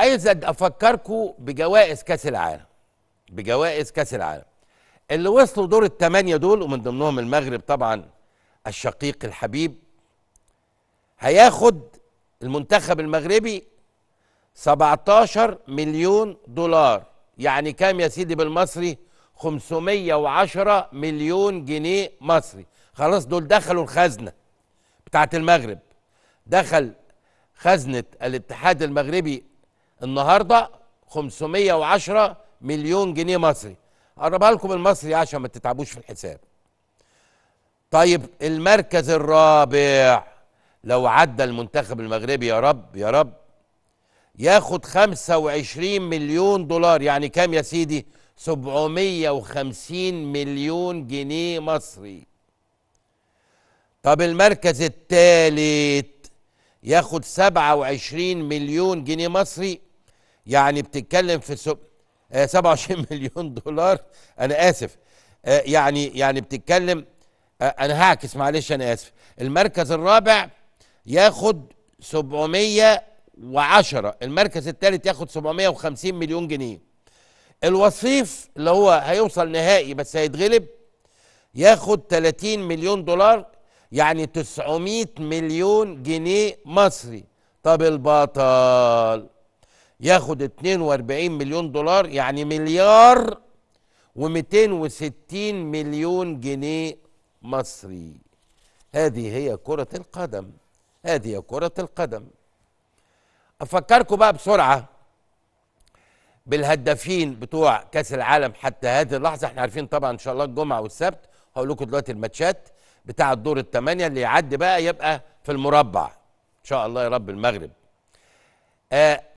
عايز افكركم بجوائز كاس العالم بجوائز كاس العالم اللي وصلوا دور الثمانيه دول ومن ضمنهم المغرب طبعا الشقيق الحبيب هياخد المنتخب المغربي 17 مليون دولار يعني كام يا سيدي بالمصري 510 مليون جنيه مصري خلاص دول دخلوا الخزنه بتاعت المغرب دخل خزنه الاتحاد المغربي النهارده 510 مليون جنيه مصري قربها لكم المصري عشان ما تتعبوش في الحساب طيب المركز الرابع لو عدى المنتخب المغربي يا رب يا رب ياخد 25 مليون دولار يعني كام يا سيدي 750 مليون جنيه مصري طب المركز الثالث ياخد 27 مليون جنيه مصري يعني بتتكلم في 27 آه، مليون دولار انا اسف آه، يعني يعني بتتكلم آه، انا هعكس معلش انا اسف المركز الرابع ياخد 710 المركز الثالث ياخد 750 مليون جنيه الوصيف اللي هو هيوصل نهائي بس هيتغلب ياخد 30 مليون دولار يعني 900 مليون جنيه مصري طب البطل ياخد 42 مليون دولار يعني مليار و260 مليون جنيه مصري هذه هي كرة القدم هذه هي كرة القدم أفكركم بقى بسرعة بالهدافين بتوع كأس العالم حتى هذه اللحظة احنا عارفين طبعا إن شاء الله الجمعة والسبت هقول لكم دلوقتي الماتشات بتاع الدور الثمانية اللي يعدي بقى يبقى في المربع إن شاء الله يا رب المغرب آه